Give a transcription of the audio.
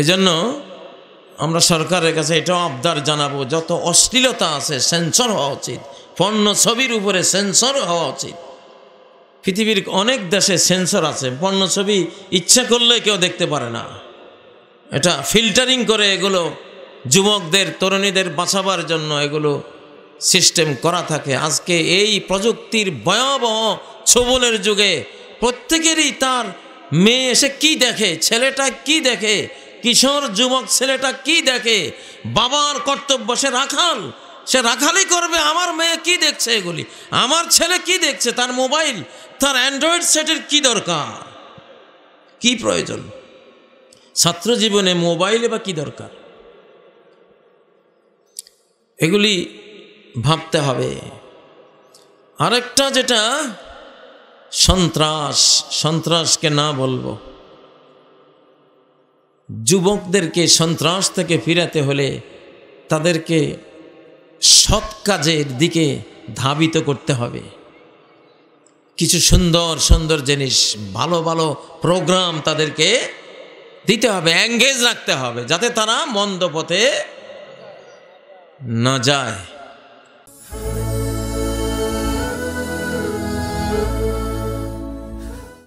এজন্য আমরা সরকারের কাছে এটাও আবদার জানাবো যত অশ্লীলতা আছে সেন্সর হওয়া উচিত পণ্য ছবির উপরে সেন্সর হওয়া উচিত পৃথিবীর অনেক দেশে সেন্সর আছে পণ্য ছবি ইচ্ছা করলে কেউ দেখতে পারে না এটা ফিল্টারিং করে এগুলো যুবকদের তরুণীদের বাঁচাবার জন্য এগুলো সিস্টেম করা থাকে আজকে এই প্রযুক্তির ভয়াবহ ছবলের যুগে প্রত্যেকেরই তার মেয়ে এসে কি দেখে ছেলেটা কি দেখে কিশোর যুবক ছেলেটা কি দেখে বাবার কর্তব্য সে রাখাল সে রাখালই করবে আমার মেয়ে কি দেখছে এগুলি আমার ছেলে কি দেখছে তার মোবাইল তার অ্যান্ড্রয়েড সেটের কি দরকার কি প্রয়োজন ছাত্র জীবনে মোবাইলে বা কি দরকার এগুলি ভাবতে হবে আরেকটা যেটা সন্ত্রাস সন্ত্রাসকে না বলবো যুবকদেরকে সন্ত্রাস থেকে ফিরাতে হলে তাদেরকে সৎ কাজের দিকে ধাবিত করতে হবে কিছু সুন্দর সুন্দর জিনিস ভালো ভালো প্রোগ্রাম তাদেরকে দিতে হবে অ্যাঙ্গেজ রাখতে হবে যাতে তারা মন্দ পথে না যায়